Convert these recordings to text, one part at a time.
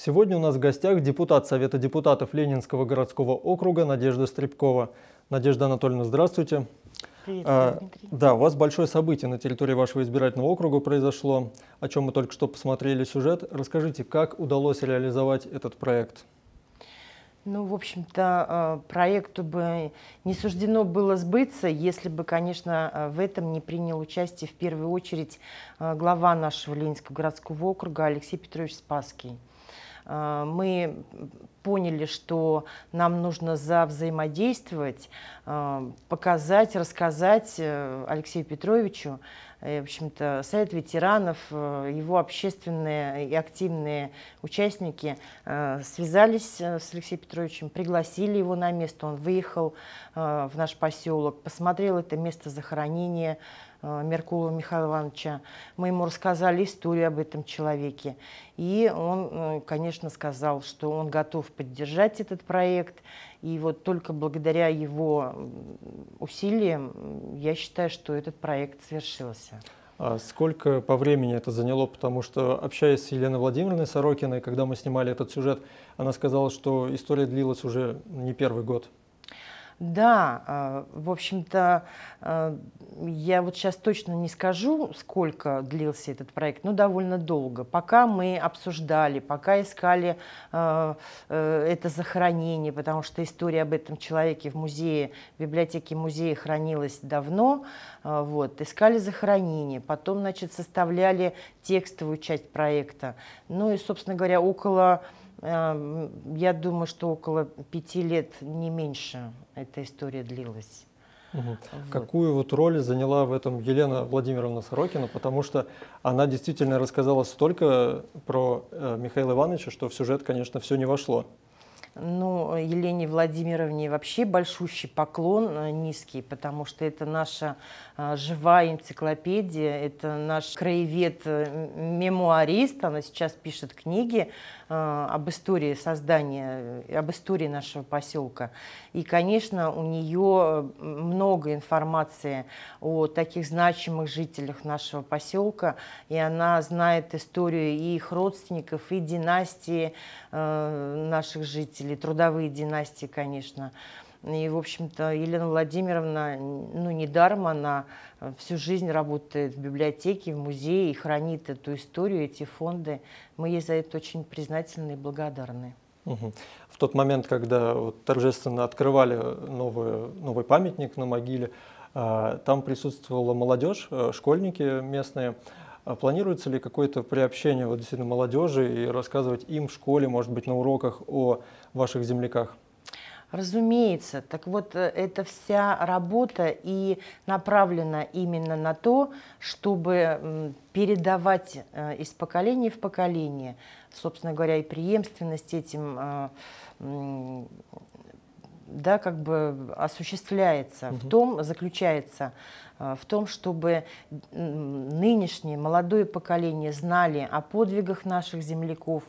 Сегодня у нас в гостях депутат Совета депутатов Ленинского городского округа Надежда Стребкова. Надежда Анатольевна, здравствуйте. Привет, а, да, у вас большое событие на территории вашего избирательного округа произошло, о чем мы только что посмотрели сюжет. Расскажите, как удалось реализовать этот проект? Ну, в общем-то, а, проекту бы не суждено было сбыться, если бы, конечно, а, в этом не принял участие в первую очередь а, глава нашего Ленинского городского округа Алексей Петрович Спасский. Э, мы поняли, что нам нужно за взаимодействовать, э, показать, рассказать э, Алексею Петровичу, Э, в общем-то, Совет ветеранов, э, его общественные и активные участники э, связались с Алексеем Петровичем, пригласили его на место, он выехал в наш поселок, посмотрел это место захоронения, Меркулова Михаила Ивановича. Мы ему рассказали историю об этом человеке. И он, конечно, сказал, что он готов поддержать этот проект. И вот только благодаря его усилиям я считаю, что этот проект свершился процессе? А сколько по времени это заняло, потому что, общаясь с Еленой Владимировной Сорокиной, когда мы снимали этот сюжет, она сказала, что история длилась уже не первый год. Да, а, в общем-то, а, я вот сейчас точно не скажу, сколько длился этот проект, но довольно долго. Пока мы обсуждали, пока искали а, э, это захоронение, потому что история об этом человеке в музее, в библиотеке музея хранилась давно, вот, искали захоронение, потом, значит, составляли текстовую часть проекта. Ну и, собственно говоря, около я думаю, что около пяти лет, не меньше, эта история длилась. Угу. Какую вот роль заняла в этом Елена Владимировна Сорокина, потому что она действительно рассказала столько про э, Михаила Ивановича, что в сюжет, конечно, все не вошло. Ну, Елене Владимировне вообще большущий поклон э, низкий, потому что это наша а, живая энциклопедия, это наш краевед-мемуарист, э, она сейчас пишет книги э, об истории создания, об истории нашего поселка. И, конечно, у нее много информации о таких значимых жителях нашего поселка, и она знает историю и их родственников, и династии наших жителей правителей, трудовые династии, конечно. И, в общем-то, Елена Владимировна, ну, не недаром она э, всю жизнь работает в библиотеке, в музее и хранит эту историю, эти фонды. Мы ей за это очень признательны и благодарны. Угу. В тот момент, когда вот торжественно открывали новый, новый памятник на могиле, э, там присутствовала молодежь, э, школьники местные. А планируется ли какое-то приобщение вот, действительно молодежи и рассказывать им в школе, может быть, на уроках о ваших земляках? Разумеется. Так вот, э, эта вся работа и направлена именно на то, чтобы передавать э, из поколения в поколение, собственно говоря, и преемственность этим э, да, как бы осуществляется. Угу. В том заключается Э, в том, чтобы нынешнее молодое поколение знали о подвигах наших земляков,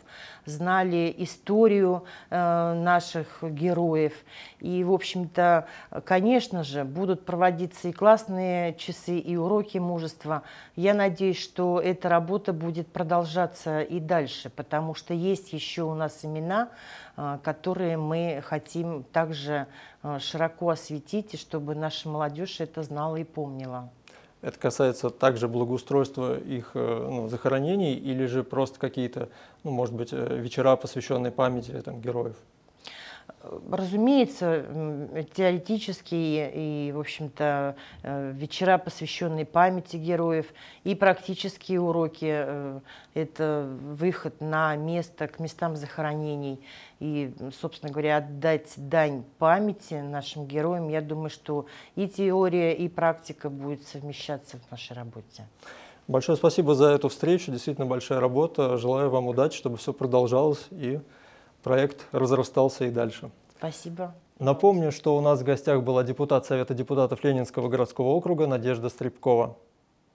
знали историю э, наших героев. И, в общем-то, конечно же, будут проводиться и классные часы, и уроки мужества. Я надеюсь, что эта работа будет продолжаться и дальше, потому что есть еще у нас имена, э, которые мы хотим также широко осветить, и чтобы наша молодежь это знала и помнила поняла. Это касается также благоустройства их э, ну, захоронений или же просто какие-то, ну, может быть, э, вечера, посвященные памяти там, героев? Разумеется, теоретические и, в общем-то, э, вечера, посвященные памяти героев, и практические уроки э, – это выход на место, к местам захоронений. И, собственно говоря, отдать дань памяти нашим героям, я думаю, что и теория, и практика будет совмещаться в нашей работе. Большое спасибо за эту встречу, действительно большая работа. Желаю вам удачи, чтобы все продолжалось и проект разрастался и дальше. Спасибо. Напомню, что у нас в гостях была депутат Совета депутатов Ленинского городского округа Надежда Стрипкова.